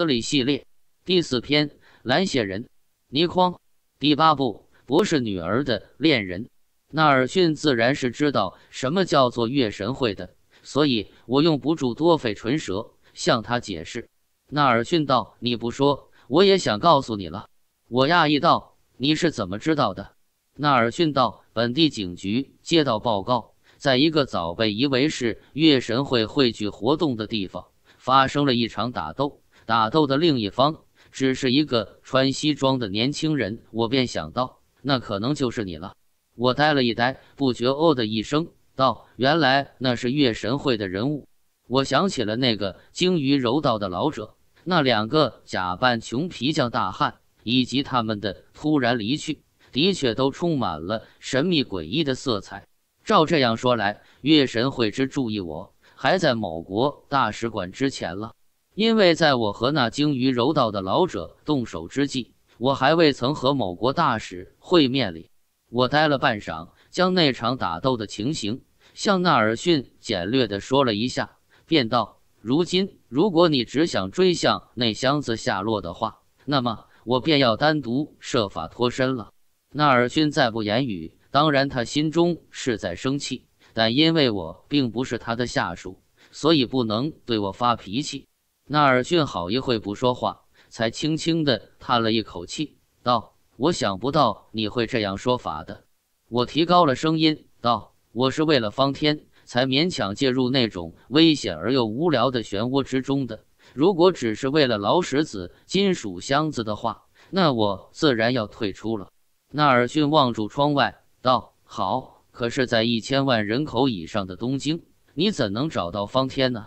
这里》系列第四篇《蓝血人》，尼匡第八部《不是女儿的恋人》。纳尔逊自然是知道什么叫做月神会的，所以我用不住多费唇舌向他解释。纳尔逊道：“你不说，我也想告诉你了。”我讶异道：“你是怎么知道的？”纳尔逊道：“本地警局接到报告，在一个早被夷为是月神会汇聚活动的地方，发生了一场打斗。”打斗的另一方只是一个穿西装的年轻人，我便想到那可能就是你了。我呆了一呆，不觉哦的一声道：“原来那是月神会的人物。”我想起了那个精于柔道的老者，那两个假扮穷皮匠大汉，以及他们的突然离去，的确都充满了神秘诡异的色彩。照这样说来，月神会之注意我，还在某国大使馆之前了。因为在我和那精于柔道的老者动手之际，我还未曾和某国大使会面哩。我呆了半晌，将那场打斗的情形向纳尔逊简略地说了一下，便道：“如今，如果你只想追向那箱子下落的话，那么我便要单独设法脱身了。”纳尔逊再不言语。当然，他心中是在生气，但因为我并不是他的下属，所以不能对我发脾气。纳尔逊好一会不说话，才轻轻的叹了一口气，道：“我想不到你会这样说法的。”我提高了声音，道：“我是为了方天才勉强介入那种危险而又无聊的漩涡之中的。如果只是为了劳什子金属箱子的话，那我自然要退出了。”纳尔逊望住窗外，道：“好，可是，在一千万人口以上的东京，你怎能找到方天呢？”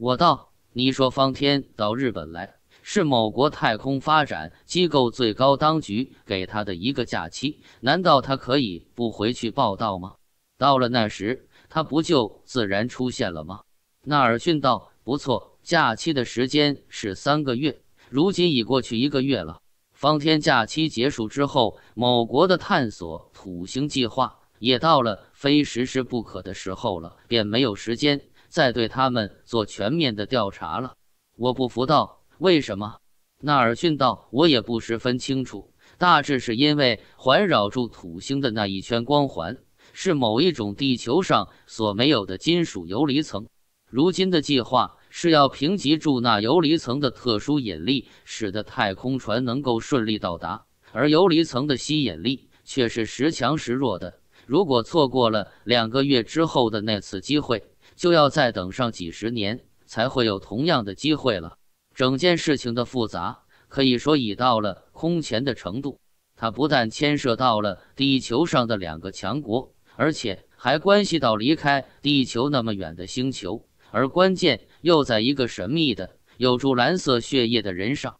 我道。你说方天到日本来是某国太空发展机构最高当局给他的一个假期，难道他可以不回去报道吗？到了那时，他不就自然出现了吗？纳尔逊道：“不错，假期的时间是三个月，如今已过去一个月了。方天假期结束之后，某国的探索土星计划也到了非实施不可的时候了，便没有时间。”再对他们做全面的调查了。我不服道，为什么？纳尔逊道，我也不十分清楚。大致是因为环绕住土星的那一圈光环，是某一种地球上所没有的金属游离层。如今的计划是要平级住那游离层的特殊引力，使得太空船能够顺利到达。而游离层的吸引力却是时强时弱的。如果错过了两个月之后的那次机会，就要再等上几十年，才会有同样的机会了。整件事情的复杂，可以说已到了空前的程度。它不但牵涉到了地球上的两个强国，而且还关系到离开地球那么远的星球，而关键又在一个神秘的有著蓝色血液的人上。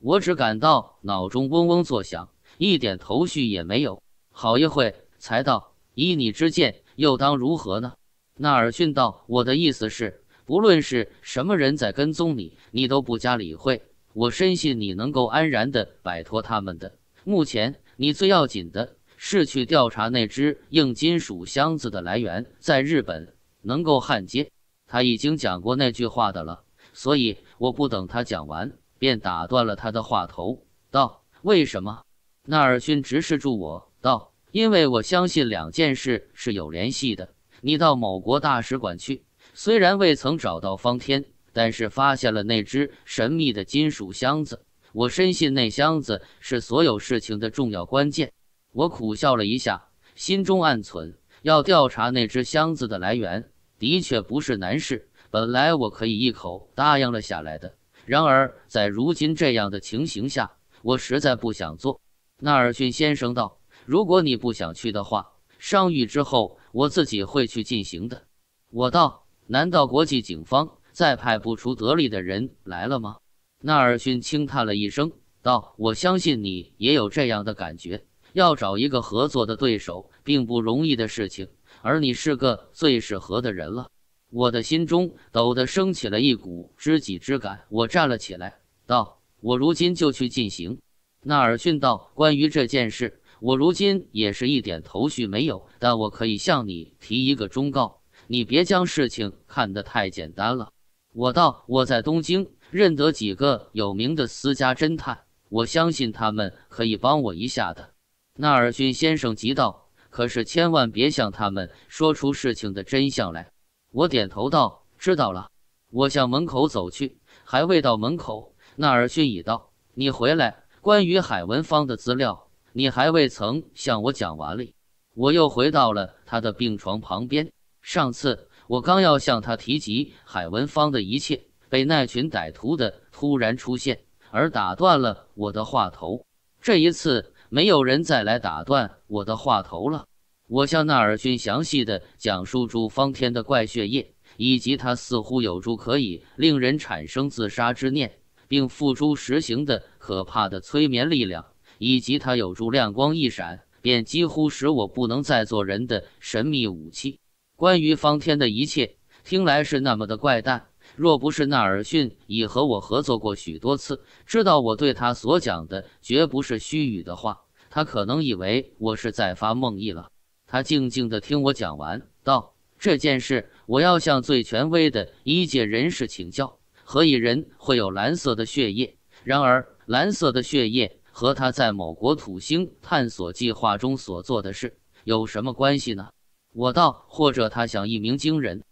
我只感到脑中嗡嗡作响，一点头绪也没有。好一会才道：“依你之见，又当如何呢？”纳尔逊道：“我的意思是，不论是什么人在跟踪你，你都不加理会。我深信你能够安然的摆脱他们的。目前，你最要紧的是去调查那只硬金属箱子的来源。在日本，能够焊接。他已经讲过那句话的了，所以我不等他讲完，便打断了他的话头，道：为什么？纳尔逊直视住我，道：因为我相信两件事是有联系的。”你到某国大使馆去，虽然未曾找到方天，但是发现了那只神秘的金属箱子。我深信那箱子是所有事情的重要关键。我苦笑了一下，心中暗存：要调查那只箱子的来源，的确不是难事。本来我可以一口答应了下来的，然而在如今这样的情形下，我实在不想做。纳尔逊先生道：“如果你不想去的话，上狱之后。”我自己会去进行的。我道：“难道国际警方再派不出得力的人来了吗？”纳尔逊轻叹了一声，道：“我相信你也有这样的感觉。要找一个合作的对手，并不容易的事情，而你是个最适合的人了。”我的心中陡地升起了一股知己之感。我站了起来，道：“我如今就去进行。”纳尔逊道：“关于这件事。”我如今也是一点头绪没有，但我可以向你提一个忠告：你别将事情看得太简单了。我道我在东京认得几个有名的私家侦探，我相信他们可以帮我一下的。纳尔逊先生急道：“可是千万别向他们说出事情的真相来。”我点头道：“知道了。”我向门口走去，还未到门口，纳尔逊已道：“你回来，关于海文芳的资料。”你还未曾向我讲完哩，我又回到了他的病床旁边。上次我刚要向他提及海文芳的一切，被那群歹徒的突然出现而打断了我的话头。这一次，没有人再来打断我的话头了。我向纳尔逊详细的讲述朱方天的怪血液，以及他似乎有助可以令人产生自杀之念，并付诸实行的可怕的催眠力量。以及它有助亮光一闪，便几乎使我不能再做人的神秘武器。关于方天的一切，听来是那么的怪诞。若不是纳尔逊已和我合作过许多次，知道我对他所讲的绝不是虚语的话，他可能以为我是在发梦呓了。他静静地听我讲完，道：“这件事我要向最权威的一界人士请教。何以人会有蓝色的血液？然而，蓝色的血液。”和他在某国土星探索计划中所做的事有什么关系呢？我道，或者他想一鸣惊人。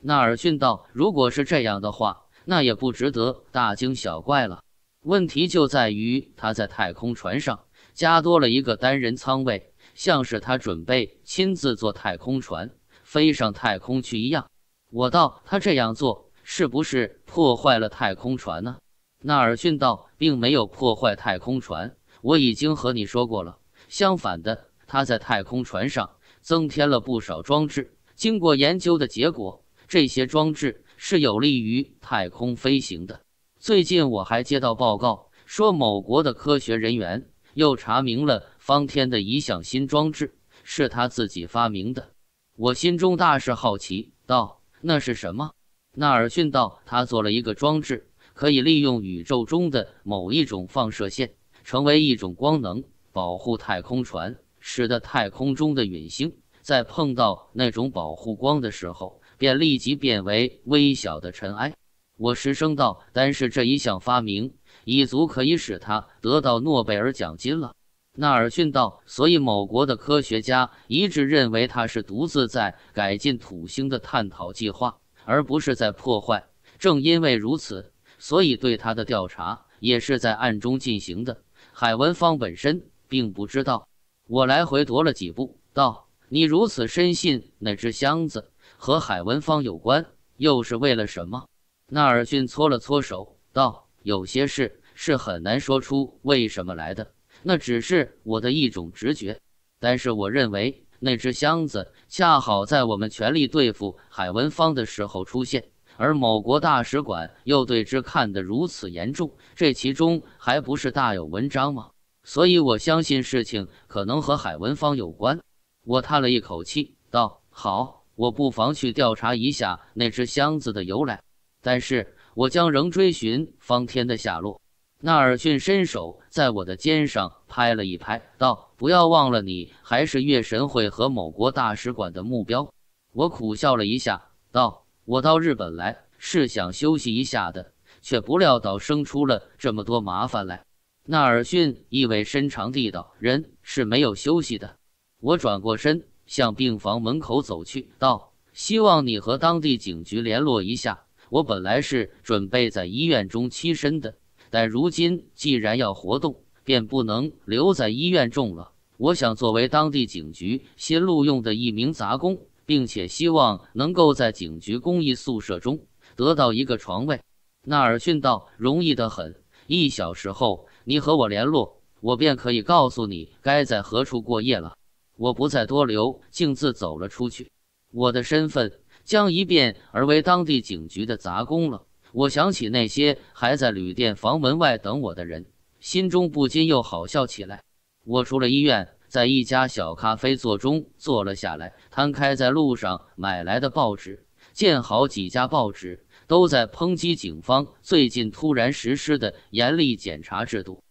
纳尔逊道：“如果是这样的话，那也不值得大惊小怪了。问题就在于他在太空船上加多了一个单人舱位，像是他准备亲自坐太空船飞上太空去一样。”我道：“他这样做是不是破坏了太空船呢？”纳尔逊道，并没有破坏太空船。我已经和你说过了。相反的，他在太空船上增添了不少装置。经过研究的结果，这些装置是有利于太空飞行的。最近我还接到报告，说某国的科学人员又查明了方天的一项新装置，是他自己发明的。我心中大是好奇，道：“那是什么？”纳尔逊道：“他做了一个装置。”可以利用宇宙中的某一种放射线，成为一种光能，保护太空船，使得太空中的陨星在碰到那种保护光的时候，便立即变为微小的尘埃。我失声道：“但是这一项发明已足可以使他得到诺贝尔奖金了。”纳尔逊道：“所以某国的科学家一致认为他是独自在改进土星的探讨计划，而不是在破坏。正因为如此。”所以，对他的调查也是在暗中进行的。海文芳本身并不知道。我来回踱了几步，道：“你如此深信那只箱子和海文芳有关，又是为了什么？”纳尔逊搓了搓手，道：“有些事是很难说出为什么来的。那只是我的一种直觉。但是，我认为那只箱子恰好在我们全力对付海文芳的时候出现。”而某国大使馆又对之看得如此严重，这其中还不是大有文章吗？所以我相信事情可能和海文方有关。我叹了一口气，道：“好，我不妨去调查一下那只箱子的由来，但是我将仍追寻方天的下落。”纳尔逊伸手在我的肩上拍了一拍，道：“不要忘了，你还是月神会和某国大使馆的目标。”我苦笑了一下，道。我到日本来是想休息一下的，却不料倒生出了这么多麻烦来。纳尔逊意味深长地道：“人是没有休息的。”我转过身向病房门口走去，道：“希望你和当地警局联络一下。我本来是准备在医院中栖身的，但如今既然要活动，便不能留在医院中了。我想作为当地警局新录用的一名杂工。”并且希望能够在警局公益宿舍中得到一个床位。纳尔逊道：“容易得很，一小时后你和我联络，我便可以告诉你该在何处过夜了。”我不再多留，径自走了出去。我的身份将一变而为当地警局的杂工了。我想起那些还在旅店房门外等我的人，心中不禁又好笑起来。我出了医院。在一家小咖啡座中坐了下来，摊开在路上买来的报纸，见好几家报纸都在抨击警方最近突然实施的严厉检查制度。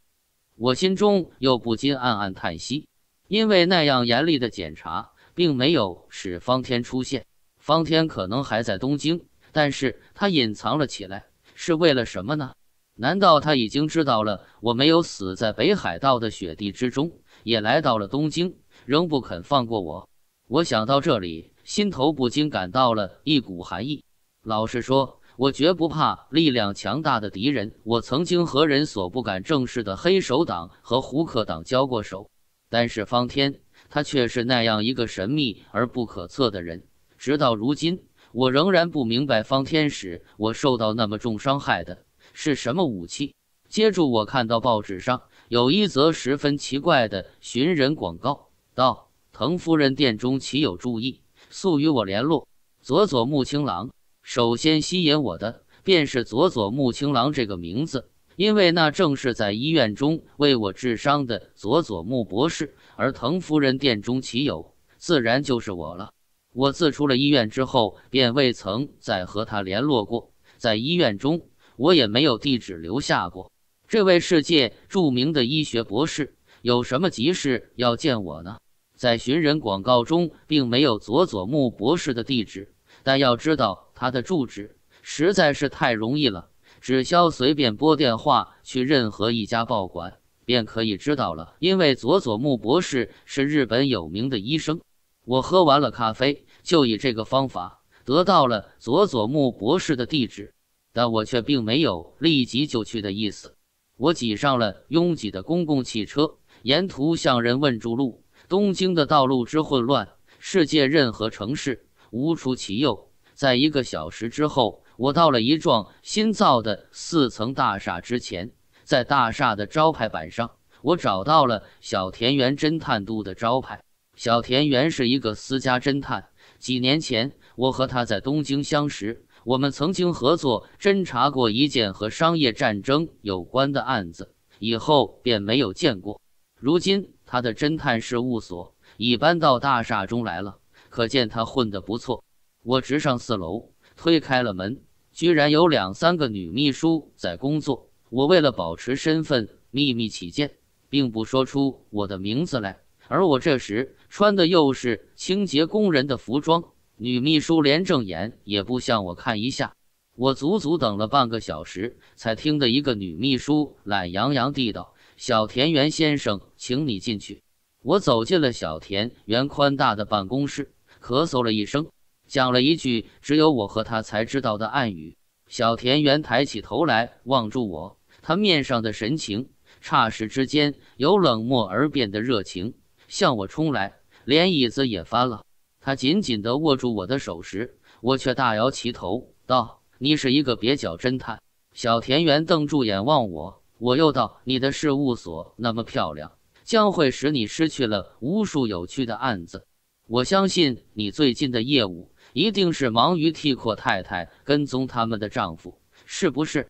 我心中又不禁暗暗叹息，因为那样严厉的检查并没有使方天出现。方天可能还在东京，但是他隐藏了起来，是为了什么呢？难道他已经知道了我没有死在北海道的雪地之中？也来到了东京，仍不肯放过我。我想到这里，心头不禁感到了一股寒意。老实说，我绝不怕力量强大的敌人。我曾经和人所不敢正视的黑手党和胡克党交过手，但是方天，他却是那样一个神秘而不可测的人。直到如今，我仍然不明白方天使我受到那么重伤害的是什么武器。接着，我看到报纸上。有一则十分奇怪的寻人广告，道：“藤夫人殿中岂有注意，速与我联络。”佐佐木青郎首先吸引我的，便是佐佐木青郎这个名字，因为那正是在医院中为我治伤的佐佐木博士，而藤夫人殿中岂有，自然就是我了。我自出了医院之后，便未曾再和他联络过，在医院中我也没有地址留下过。这位世界著名的医学博士有什么急事要见我呢？在寻人广告中并没有佐佐木博士的地址，但要知道他的住址实在是太容易了，只消随便拨电话去任何一家报馆便可以知道了。因为佐佐木博士是日本有名的医生，我喝完了咖啡，就以这个方法得到了佐佐木博士的地址，但我却并没有立即就去的意思。我挤上了拥挤的公共汽车，沿途向人问住路。东京的道路之混乱，世界任何城市无出其右。在一个小时之后，我到了一幢新造的四层大厦之前，在大厦的招牌板上，我找到了小田园侦探都的招牌。小田园是一个私家侦探，几年前我和他在东京相识。我们曾经合作侦查过一件和商业战争有关的案子，以后便没有见过。如今他的侦探事务所已搬到大厦中来了，可见他混得不错。我直上四楼，推开了门，居然有两三个女秘书在工作。我为了保持身份秘密起见，并不说出我的名字来，而我这时穿的又是清洁工人的服装。女秘书连正眼也不向我看一下，我足足等了半个小时，才听得一个女秘书懒洋洋地道：“小田园先生，请你进去。”我走进了小田园宽大的办公室，咳嗽了一声，讲了一句只有我和他才知道的暗语。小田园抬起头来望住我，他面上的神情霎时之间由冷漠而变得热情，向我冲来，连椅子也翻了。他紧紧地握住我的手时，我却大摇其头道：“你是一个蹩脚侦探。”小田园瞪住眼望我，我又道：“你的事务所那么漂亮，将会使你失去了无数有趣的案子。我相信你最近的业务一定是忙于替阔太太跟踪他们的丈夫，是不是？”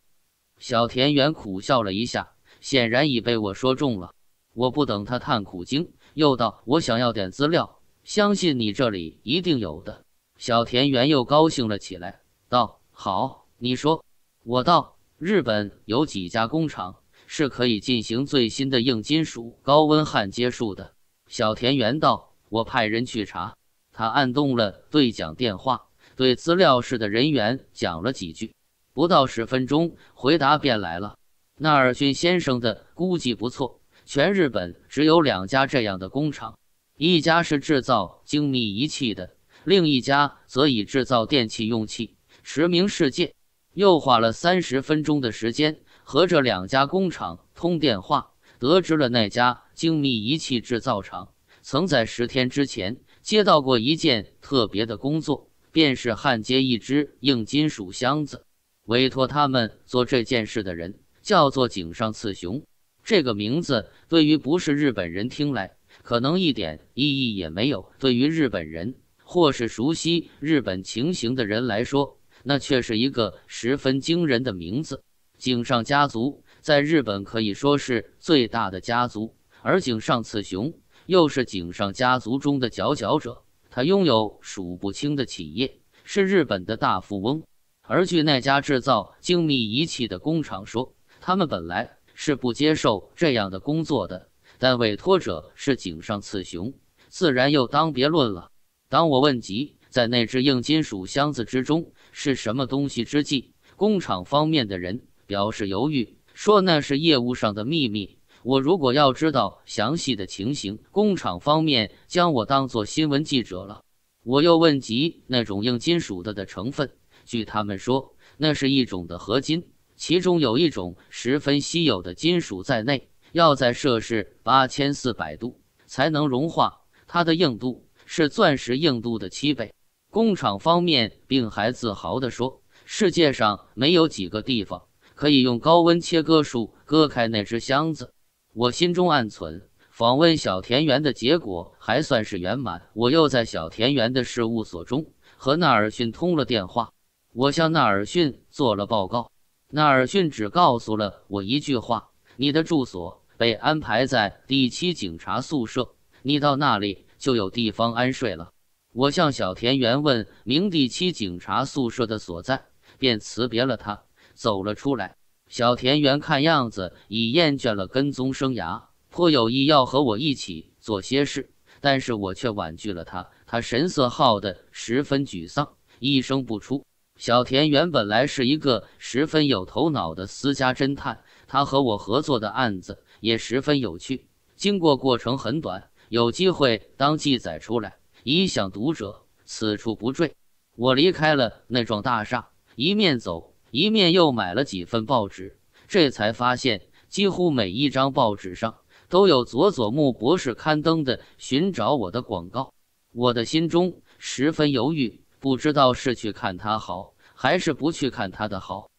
小田园苦笑了一下，显然已被我说中了。我不等他叹苦经，又道：“我想要点资料。”相信你这里一定有的，小田园又高兴了起来，道：“好，你说，我道，日本有几家工厂是可以进行最新的硬金属高温焊接术的？”小田园道：“我派人去查。”他按动了对讲电话，对资料室的人员讲了几句。不到十分钟，回答便来了：“纳尔逊先生的估计不错，全日本只有两家这样的工厂。”一家是制造精密仪器的，另一家则以制造电器用器驰名世界。又花了三十分钟的时间和这两家工厂通电话，得知了那家精密仪器制造厂曾在十天之前接到过一件特别的工作，便是焊接一只硬金属箱子。委托他们做这件事的人叫做井上次雄，这个名字对于不是日本人听来。可能一点意义也没有。对于日本人或是熟悉日本情形的人来说，那却是一个十分惊人的名字。井上家族在日本可以说是最大的家族，而井上次雄又是井上家族中的佼佼者。他拥有数不清的企业，是日本的大富翁。而据那家制造精密仪器的工厂说，他们本来是不接受这样的工作的。但委托者是井上次雄，自然又当别论了。当我问及在那只硬金属箱子之中是什么东西之际，工厂方面的人表示犹豫，说那是业务上的秘密。我如果要知道详细的情形，工厂方面将我当做新闻记者了。我又问及那种硬金属的的成分，据他们说，那是一种的合金，其中有一种十分稀有的金属在内。要在摄氏八千四百度才能融化，它的硬度是钻石硬度的七倍。工厂方面并还自豪地说，世界上没有几个地方可以用高温切割术割开那只箱子。我心中暗存，访问小田园的结果还算是圆满。我又在小田园的事务所中和纳尔逊通了电话，我向纳尔逊做了报告。纳尔逊只告诉了我一句话：“你的住所。”被安排在第七警察宿舍，你到那里就有地方安睡了。我向小田园问明第七警察宿舍的所在，便辞别了他，走了出来。小田园看样子已厌倦了跟踪生涯，颇有意要和我一起做些事，但是我却婉拒了他。他神色好的，十分沮丧，一声不出。小田园本来是一个十分有头脑的私家侦探，他和我合作的案子。也十分有趣，经过过程很短，有机会当记载出来以享读者。此处不赘。我离开了那幢大厦，一面走，一面又买了几份报纸，这才发现几乎每一张报纸上都有佐佐木博士刊登的寻找我的广告。我的心中十分犹豫，不知道是去看他好，还是不去看他的好。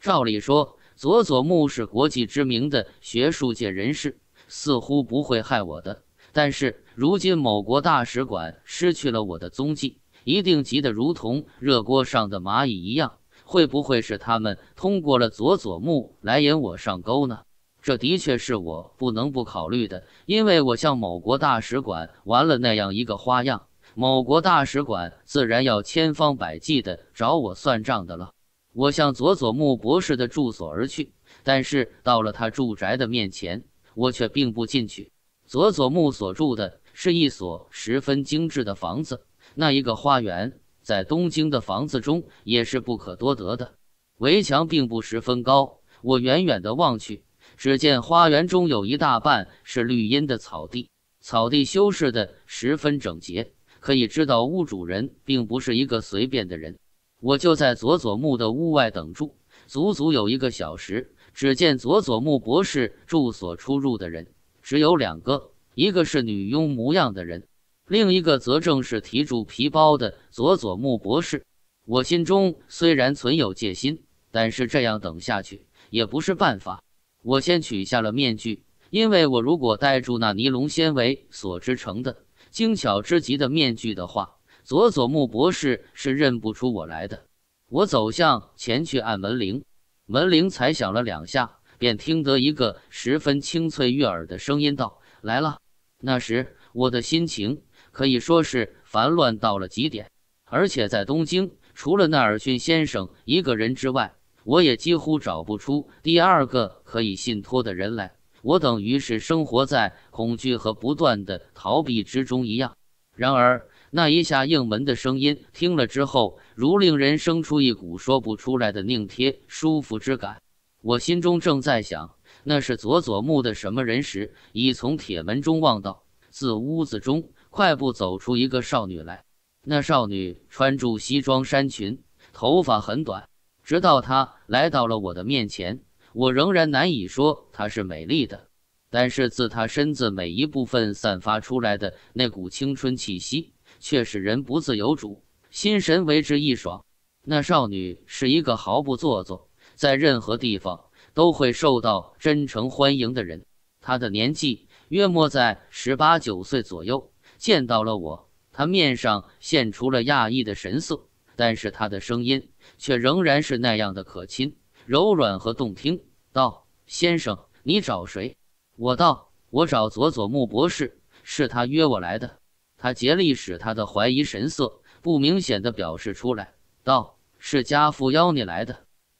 照理说。佐佐木是国际知名的学术界人士，似乎不会害我的。但是如今某国大使馆失去了我的踪迹，一定急得如同热锅上的蚂蚁一样。会不会是他们通过了佐佐木来引我上钩呢？这的确是我不能不考虑的，因为我向某国大使馆玩了那样一个花样，某国大使馆自然要千方百计的找我算账的了。我向佐佐木博士的住所而去，但是到了他住宅的面前，我却并不进去。佐佐木所住的是一所十分精致的房子，那一个花园在东京的房子中也是不可多得的。围墙并不十分高，我远远的望去，只见花园中有一大半是绿荫的草地，草地修饰的十分整洁，可以知道屋主人并不是一个随便的人。我就在佐佐木的屋外等住，足足有一个小时。只见佐佐木博士住所出入的人只有两个，一个是女佣模样的人，另一个则正是提住皮包的佐佐木博士。我心中虽然存有戒心，但是这样等下去也不是办法。我先取下了面具，因为我如果戴住那尼龙纤维所织成的精巧之极的面具的话。佐佐木博士是认不出我来的。我走向前去按门铃，门铃才响了两下，便听得一个十分清脆悦耳的声音道：“来了。”那时我的心情可以说是烦乱到了极点，而且在东京，除了纳尔逊先生一个人之外，我也几乎找不出第二个可以信托的人来。我等于是生活在恐惧和不断的逃避之中一样。然而。那一下应门的声音，听了之后，如令人生出一股说不出来的宁贴舒服之感。我心中正在想，那是佐佐木的什么人时，已从铁门中望到自屋子中快步走出一个少女来。那少女穿着西装衫裙，头发很短。直到她来到了我的面前，我仍然难以说她是美丽的。但是自她身子每一部分散发出来的那股青春气息。却使人不自由，主心神为之一爽。那少女是一个毫不做作，在任何地方都会受到真诚欢迎的人。她的年纪约莫在十八九岁左右。见到了我，她面上现出了讶异的神色，但是她的声音却仍然是那样的可亲、柔软和动听。道：“先生，你找谁？”我道：“我找佐佐木博士，是他约我来的。”他竭力使他的怀疑神色不明显的表示出来，道：“是家父邀你来的。”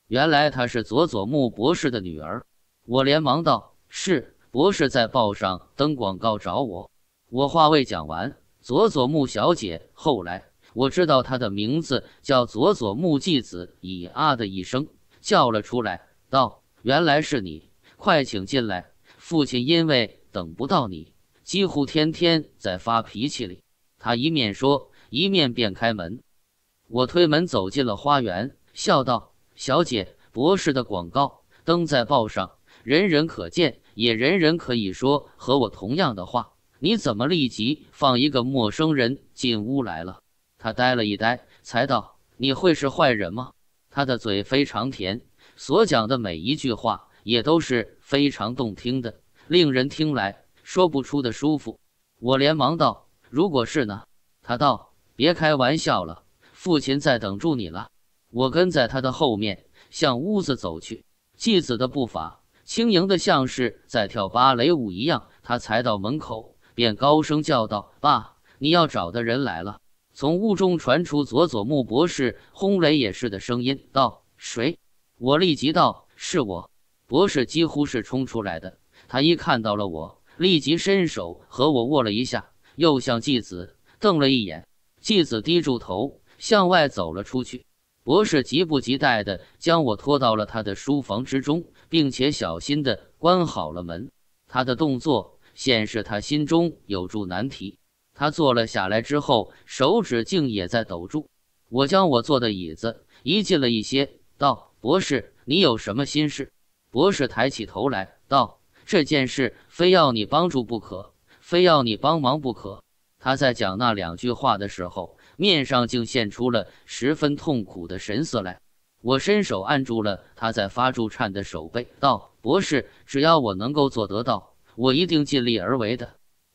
原来她是佐佐木博士的女儿。我连忙道：“是博士在报上登广告找我。”我话未讲完，佐佐木小姐后来我知道她的名字叫佐佐木继子，以啊的一声叫了出来，道：“原来是你，快请进来。”父亲因为等不到你。几乎天天在发脾气里，他一面说一面便开门。我推门走进了花园，笑道：“小姐，博士的广告登在报上，人人可见，也人人可以说和我同样的话。你怎么立即放一个陌生人进屋来了？”他呆了一呆，才道：“你会是坏人吗？”他的嘴非常甜，所讲的每一句话也都是非常动听的，令人听来。说不出的舒服，我连忙道：“如果是呢？”他道：“别开玩笑了，父亲在等住你了。”我跟在他的后面向屋子走去。继子的步伐轻盈的像是在跳芭蕾舞一样。他才到门口，便高声叫道：“爸，你要找的人来了！”从屋中传出佐佐木博士轰雷也似的声音，道：“谁？”我立即道：“是我。”博士几乎是冲出来的，他一看到了我。立即伸手和我握了一下，又向继子瞪了一眼。继子低住头向外走了出去。博士急不及待地将我拖到了他的书房之中，并且小心地关好了门。他的动作显示他心中有住难题。他坐了下来之后，手指竟也在抖住。我将我坐的椅子移近了一些，道：“博士，你有什么心事？”博士抬起头来道。这件事非要你帮助不可，非要你帮忙不可。他在讲那两句话的时候，面上竟现出了十分痛苦的神色来。我伸手按住了他在发住颤的手背，道：“博士，只要我能够做得到，我一定尽力而为的。”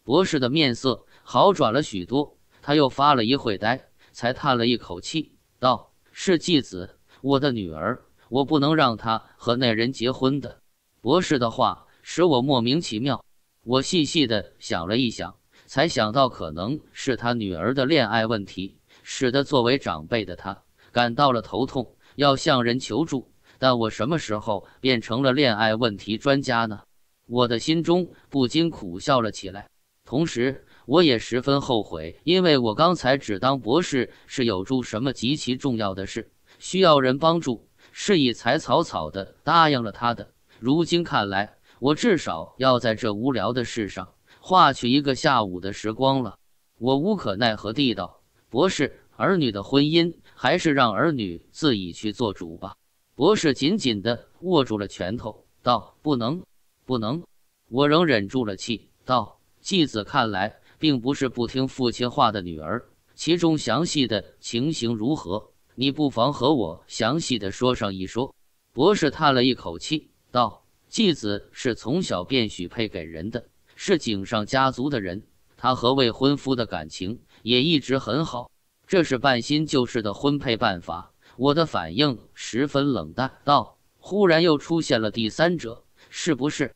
博士的面色好转了许多，他又发了一会呆，才叹了一口气，道：“是继子，我的女儿，我不能让她和那人结婚的。”博士的话。使我莫名其妙。我细细地想了一想，才想到可能是他女儿的恋爱问题，使得作为长辈的他感到了头痛，要向人求助。但我什么时候变成了恋爱问题专家呢？我的心中不禁苦笑了起来。同时，我也十分后悔，因为我刚才只当博士是有助什么极其重要的事，需要人帮助，是以才草草的答应了他的。如今看来。我至少要在这无聊的事上划去一个下午的时光了。我无可奈何地道：“博士，儿女的婚姻还是让儿女自己去做主吧。”博士紧紧地握住了拳头，道：“不能，不能！”我仍忍住了气，道：“继子看来并不是不听父亲话的女儿，其中详细的情形如何，你不妨和我详细地说上一说。”博士叹了一口气，道。继子是从小便许配给人的，是井上家族的人。他和未婚夫的感情也一直很好。这是半新旧事的婚配办法。我的反应十分冷淡，道：“忽然又出现了第三者，是不是？”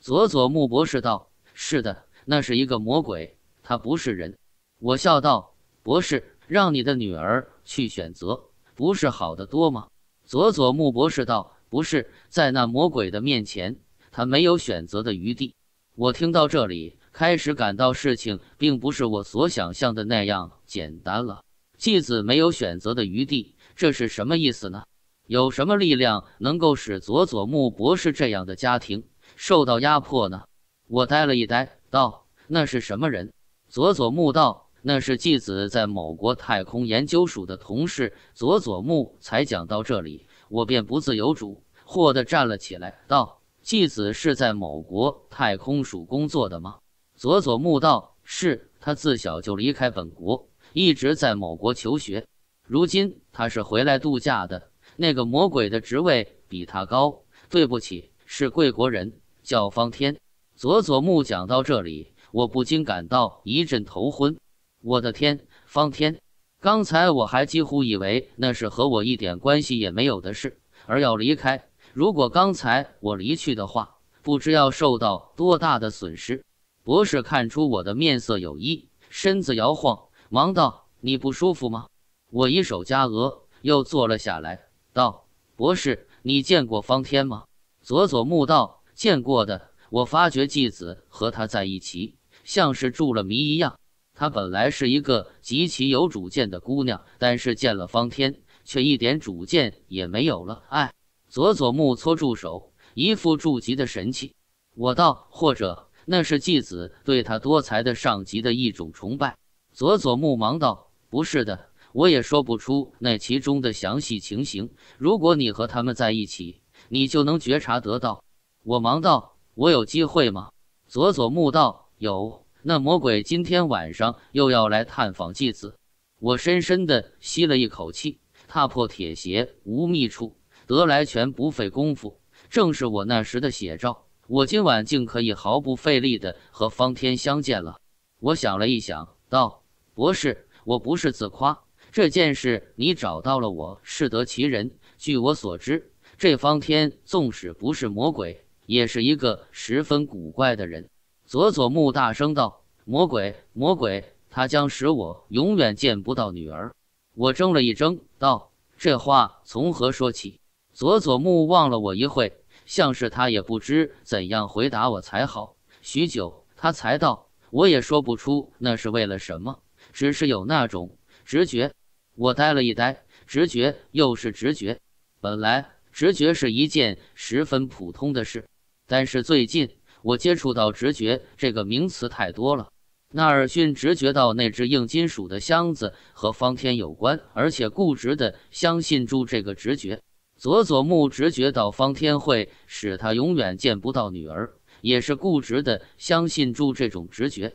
佐佐木博士道：“是的，那是一个魔鬼，他不是人。”我笑道：“博士，让你的女儿去选择，不是好的多吗？”佐佐木博士道。不是在那魔鬼的面前，他没有选择的余地。我听到这里，开始感到事情并不是我所想象的那样简单了。继子没有选择的余地，这是什么意思呢？有什么力量能够使佐佐木博士这样的家庭受到压迫呢？我呆了一呆，道：“那是什么人？”佐佐木道：“那是继子在某国太空研究署的同事。”佐佐木才讲到这里。我便不自由主，霍地站了起来，道：“继子是在某国太空署工作的吗？”佐佐木道：“是，他自小就离开本国，一直在某国求学，如今他是回来度假的。那个魔鬼的职位比他高。对不起，是贵国人，叫方天。”佐佐木讲到这里，我不禁感到一阵头昏。我的天，方天！刚才我还几乎以为那是和我一点关系也没有的事，而要离开。如果刚才我离去的话，不知要受到多大的损失。博士看出我的面色有异，身子摇晃，忙道：“你不舒服吗？”我一手夹额，又坐了下来，道：“博士，你见过方天吗？”佐佐木道：“见过的。我发觉继子和他在一起，像是注了迷一样。”她本来是一个极其有主见的姑娘，但是见了方天，却一点主见也没有了。哎，佐佐木搓住手，一副助急的神气。我道，或者那是继子对他多才的上级的一种崇拜。佐佐木忙道：“不是的，我也说不出那其中的详细情形。如果你和他们在一起，你就能觉察得到。”我忙道：“我有机会吗？”佐佐木道：“有。”那魔鬼今天晚上又要来探访继子，我深深地吸了一口气，踏破铁鞋无觅处，得来全不费工夫，正是我那时的写照。我今晚竟可以毫不费力的和方天相见了。我想了一想，道：“博士，我不是自夸，这件事你找到了我，是得其人。据我所知，这方天纵使不是魔鬼，也是一个十分古怪的人。”佐佐木大声道：“魔鬼，魔鬼，他将使我永远见不到女儿。”我怔了一怔，道：“这话从何说起？”佐佐木望了我一会，像是他也不知怎样回答我才好。许久，他才道：“我也说不出那是为了什么，只是有那种直觉。”我呆了一呆，直觉又是直觉。本来直觉是一件十分普通的事，但是最近。我接触到“直觉”这个名词太多了。纳尔逊直觉到那只硬金属的箱子和方天有关，而且固执的相信住这个直觉。佐佐木直觉到方天会使他永远见不到女儿，也是固执的相信住这种直觉。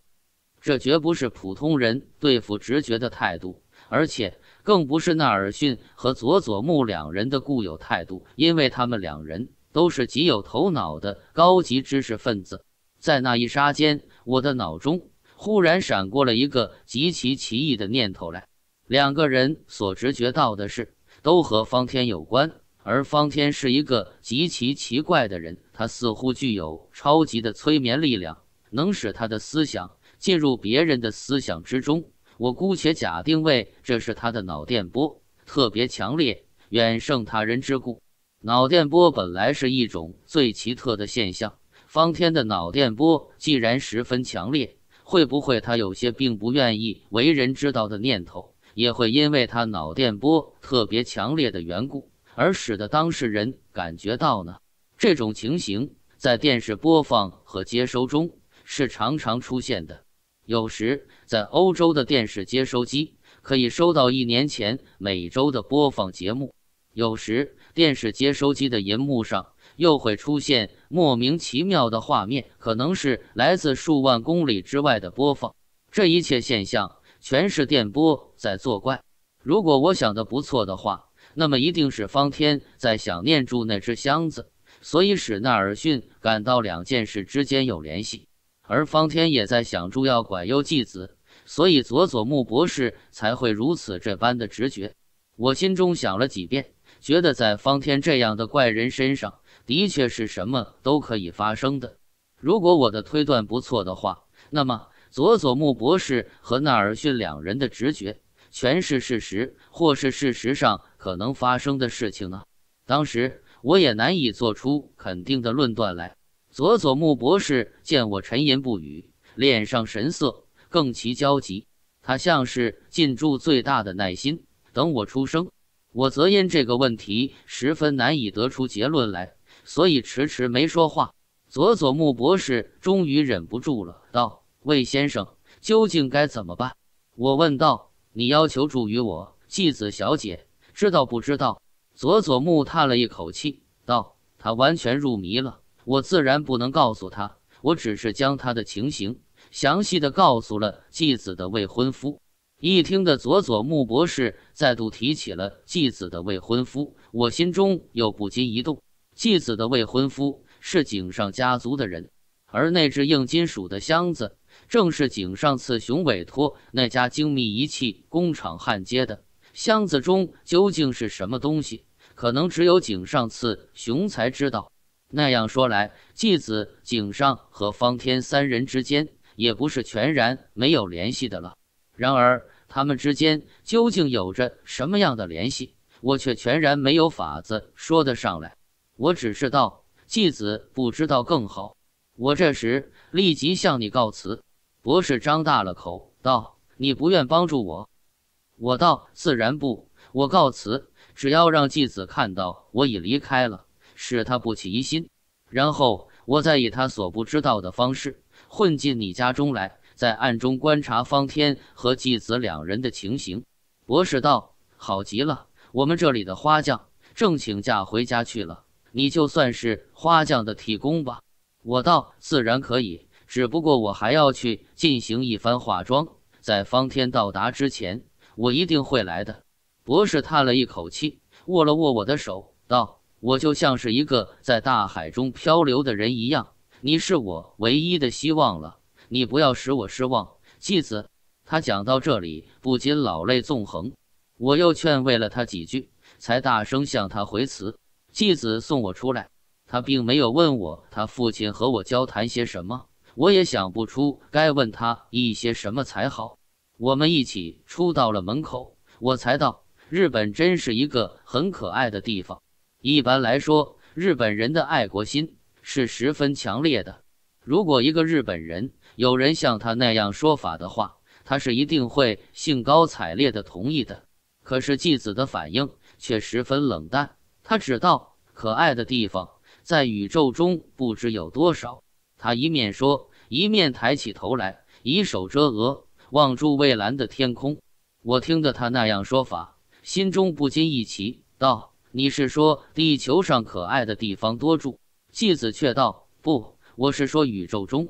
这绝不是普通人对付直觉的态度，而且更不是纳尔逊和佐佐木两人的固有态度，因为他们两人。都是极有头脑的高级知识分子，在那一刹间，我的脑中忽然闪过了一个极其奇异的念头来。两个人所直觉到的事，都和方天有关，而方天是一个极其奇怪的人，他似乎具有超级的催眠力量，能使他的思想进入别人的思想之中。我姑且假定为这是他的脑电波特别强烈，远胜他人之故。脑电波本来是一种最奇特的现象。方天的脑电波既然十分强烈，会不会他有些并不愿意为人知道的念头，也会因为他脑电波特别强烈的缘故而使得当事人感觉到呢？这种情形在电视播放和接收中是常常出现的。有时在欧洲的电视接收机可以收到一年前每周的播放节目，有时。电视接收机的银幕上又会出现莫名其妙的画面，可能是来自数万公里之外的播放。这一切现象全是电波在作怪。如果我想的不错的话，那么一定是方天在想念住那只箱子，所以使纳尔逊感到两件事之间有联系。而方天也在想住要拐诱继子，所以佐佐木博士才会如此这般的直觉。我心中想了几遍。觉得在方天这样的怪人身上的确是什么都可以发生的。如果我的推断不错的话，那么佐佐木博士和纳尔逊两人的直觉全是事实，或是事实上可能发生的事情呢？当时我也难以做出肯定的论断来。佐佐木博士见我沉吟不语，脸上神色更其焦急，他像是尽注最大的耐心等我出声。我则因这个问题十分难以得出结论来，所以迟迟没说话。佐佐木博士终于忍不住了，道：“魏先生，究竟该怎么办？”我问道：“你要求助于我，纪子小姐知道不知道？”佐佐木叹了一口气，道：“她完全入迷了，我自然不能告诉她。我只是将她的情形详细的告诉了纪子的未婚夫。”一听的佐佐木博士再度提起了继子的未婚夫，我心中又不禁一动。继子的未婚夫是井上家族的人，而那只硬金属的箱子正是井上次雄委托那家精密仪器工厂焊接的。箱子中究竟是什么东西？可能只有井上次雄才知道。那样说来，继子、井上和方天三人之间也不是全然没有联系的了。然而，他们之间究竟有着什么样的联系，我却全然没有法子说得上来。我只是道：“继子不知道更好。”我这时立即向你告辞。博士张大了口道：“你不愿帮助我？”我道：“自然不。”我告辞。只要让继子看到我已离开了，使他不起疑心，然后我再以他所不知道的方式混进你家中来。在暗中观察方天和继子两人的情形，博士道：“好极了，我们这里的花匠正请假回家去了，你就算是花匠的替工吧。”我道：“自然可以，只不过我还要去进行一番化妆，在方天到达之前，我一定会来的。”博士叹了一口气，握了握我的手，道：“我就像是一个在大海中漂流的人一样，你是我唯一的希望了。”你不要使我失望，继子。他讲到这里，不禁老泪纵横。我又劝慰了他几句，才大声向他回辞。继子送我出来，他并没有问我他父亲和我交谈些什么，我也想不出该问他一些什么才好。我们一起出到了门口，我才道：“日本真是一个很可爱的地方。一般来说，日本人的爱国心是十分强烈的。如果一个日本人，有人像他那样说法的话，他是一定会兴高采烈的同意的。可是继子的反应却十分冷淡。他只道可爱的地方在宇宙中不知有多少。他一面说，一面抬起头来，以手遮额，望住蔚蓝的天空。我听得他那样说法，心中不禁一奇，道：“你是说地球上可爱的地方多住？”继子却道：“不，我是说宇宙中。”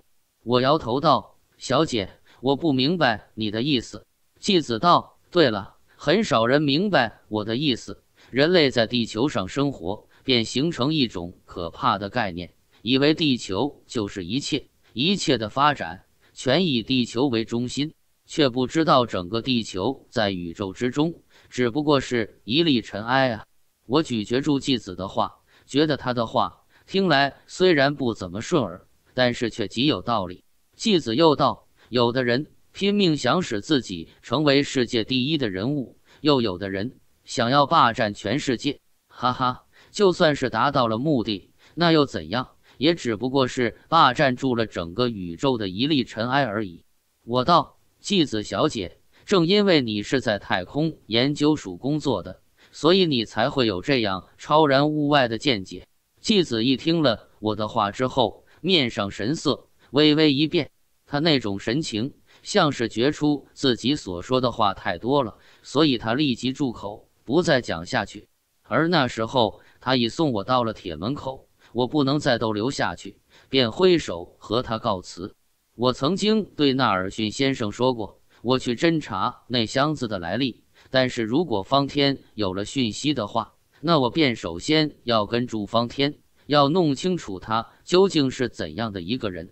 我摇头道：“小姐，我不明白你的意思。”继子道：“对了，很少人明白我的意思。人类在地球上生活，便形成一种可怕的概念，以为地球就是一切，一切的发展全以地球为中心，却不知道整个地球在宇宙之中，只不过是一粒尘埃啊！”我咀嚼住继子的话，觉得他的话听来虽然不怎么顺耳。但是却极有道理。继子又道：“有的人拼命想使自己成为世界第一的人物，又有的人想要霸占全世界。哈哈，就算是达到了目的，那又怎样？也只不过是霸占住了整个宇宙的一粒尘埃而已。”我道：“继子小姐，正因为你是在太空研究署工作的，所以你才会有这样超然物外的见解。”继子一听了我的话之后。面上神色微微一变，他那种神情像是觉出自己所说的话太多了，所以他立即住口，不再讲下去。而那时候他已送我到了铁门口，我不能再逗留下去，便挥手和他告辞。我曾经对纳尔逊先生说过，我去侦查那箱子的来历，但是如果方天有了讯息的话，那我便首先要跟住方天。要弄清楚他究竟是怎样的一个人，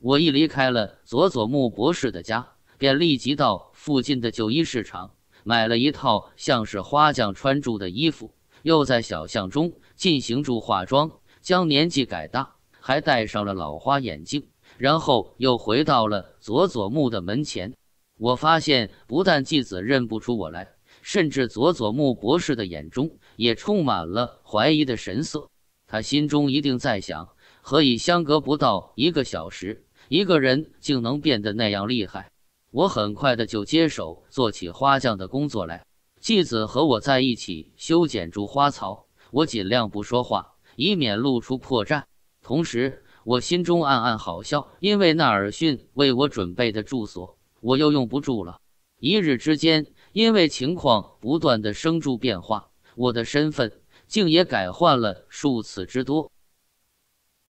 我一离开了佐佐木博士的家，便立即到附近的旧衣市场买了一套像是花匠穿住的衣服，又在小巷中进行住化妆，将年纪改大，还戴上了老花眼镜，然后又回到了佐佐木的门前。我发现，不但继子认不出我来，甚至佐佐木博士的眼中也充满了怀疑的神色。他心中一定在想：何以相隔不到一个小时，一个人竟能变得那样厉害？我很快的就接手做起花匠的工作来。继子和我在一起修剪住花草，我尽量不说话，以免露出破绽。同时，我心中暗暗好笑，因为纳尔逊为我准备的住所，我又用不住了。一日之间，因为情况不断的生住变化，我的身份。竟也改换了数次之多。